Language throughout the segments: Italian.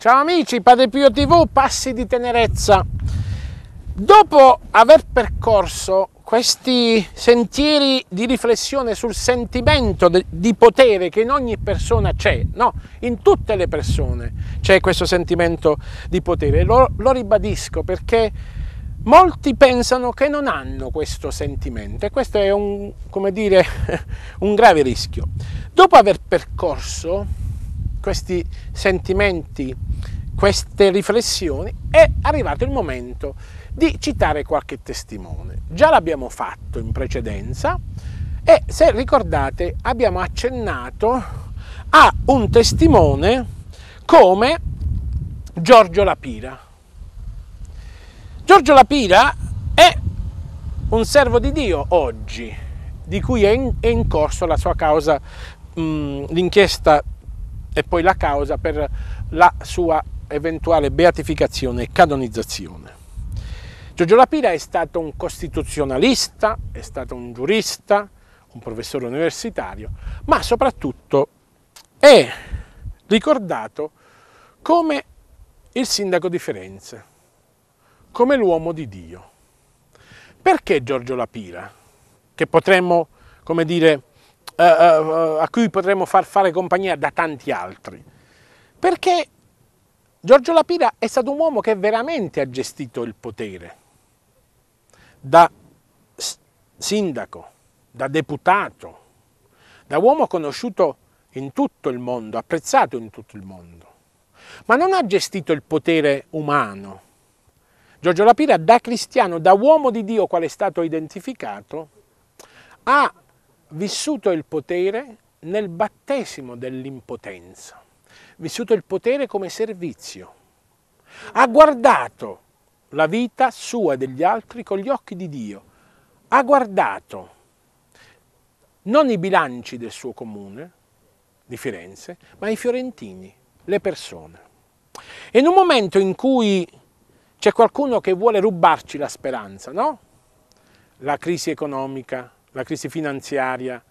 Ciao amici, Padre Pio TV, passi di tenerezza. Dopo aver percorso questi sentieri di riflessione sul sentimento di potere che in ogni persona c'è, no, in tutte le persone c'è questo sentimento di potere. Lo, lo ribadisco perché molti pensano che non hanno questo sentimento e questo è un, come dire, un grave rischio. Dopo aver percorso questi sentimenti, queste riflessioni, è arrivato il momento di citare qualche testimone. Già l'abbiamo fatto in precedenza e se ricordate abbiamo accennato a un testimone come Giorgio Lapira. Giorgio Lapira è un servo di Dio oggi, di cui è in, è in corso la sua causa, mh, l'inchiesta e poi la causa per la sua eventuale beatificazione e canonizzazione. Giorgio Lapira è stato un costituzionalista, è stato un giurista, un professore universitario, ma soprattutto è ricordato come il sindaco di Firenze, come l'uomo di Dio. Perché Giorgio Lapira? Che potremmo, come dire, eh, eh, eh, a cui potremmo far fare compagnia da tanti altri. Perché Giorgio Lapira è stato un uomo che veramente ha gestito il potere, da sindaco, da deputato, da uomo conosciuto in tutto il mondo, apprezzato in tutto il mondo, ma non ha gestito il potere umano. Giorgio Lapira da cristiano, da uomo di Dio quale è stato identificato, ha vissuto il potere nel battesimo dell'impotenza, vissuto il potere come servizio, ha guardato la vita sua e degli altri con gli occhi di Dio, ha guardato non i bilanci del suo comune di Firenze, ma i fiorentini, le persone. E in un momento in cui c'è qualcuno che vuole rubarci la speranza, no? La crisi economica, la crisi finanziaria,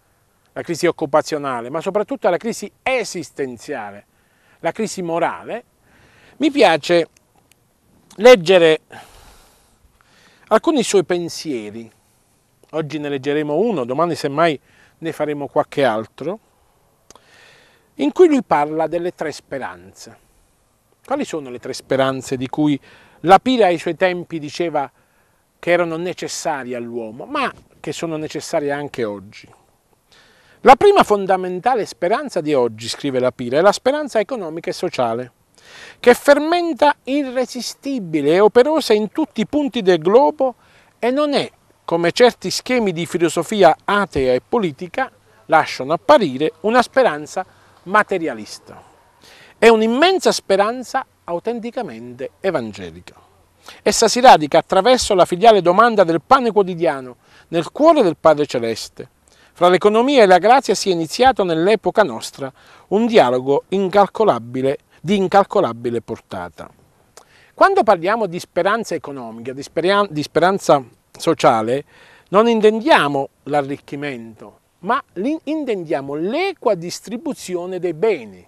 la crisi occupazionale, ma soprattutto la crisi esistenziale, la crisi morale, mi piace leggere alcuni suoi pensieri. Oggi ne leggeremo uno, domani semmai ne faremo qualche altro, in cui lui parla delle tre speranze. Quali sono le tre speranze di cui la Pira ai suoi tempi diceva che erano necessarie all'uomo, ma che sono necessarie anche oggi. La prima fondamentale speranza di oggi, scrive la Pira, è la speranza economica e sociale, che fermenta irresistibile e operosa in tutti i punti del globo e non è, come certi schemi di filosofia atea e politica lasciano apparire, una speranza materialista. È un'immensa speranza autenticamente evangelica. Essa si radica attraverso la filiale domanda del pane quotidiano, nel cuore del Padre Celeste. Fra l'economia e la grazia si è iniziato nell'epoca nostra un dialogo incalcolabile, di incalcolabile portata. Quando parliamo di speranza economica, di, speran di speranza sociale, non intendiamo l'arricchimento, ma intendiamo l'equa distribuzione dei beni.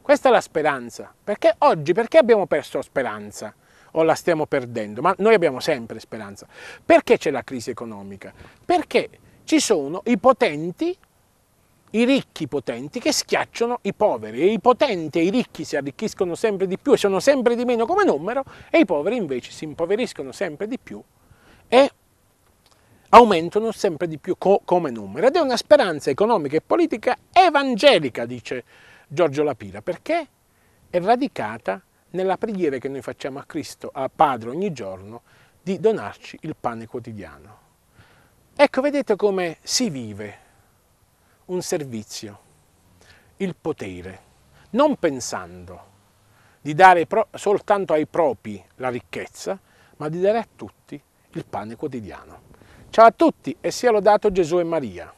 Questa è la speranza. Perché oggi perché abbiamo perso speranza? o la stiamo perdendo, ma noi abbiamo sempre speranza. Perché c'è la crisi economica? Perché ci sono i potenti, i ricchi potenti che schiacciano i poveri e i potenti e i ricchi si arricchiscono sempre di più e sono sempre di meno come numero e i poveri invece si impoveriscono sempre di più e aumentano sempre di più co come numero ed è una speranza economica e politica evangelica, dice Giorgio Lapira, perché è radicata nella preghiera che noi facciamo a Cristo, a Padre ogni giorno, di donarci il pane quotidiano. Ecco, vedete come si vive un servizio, il potere, non pensando di dare soltanto ai propri la ricchezza, ma di dare a tutti il pane quotidiano. Ciao a tutti e sia lodato Gesù e Maria.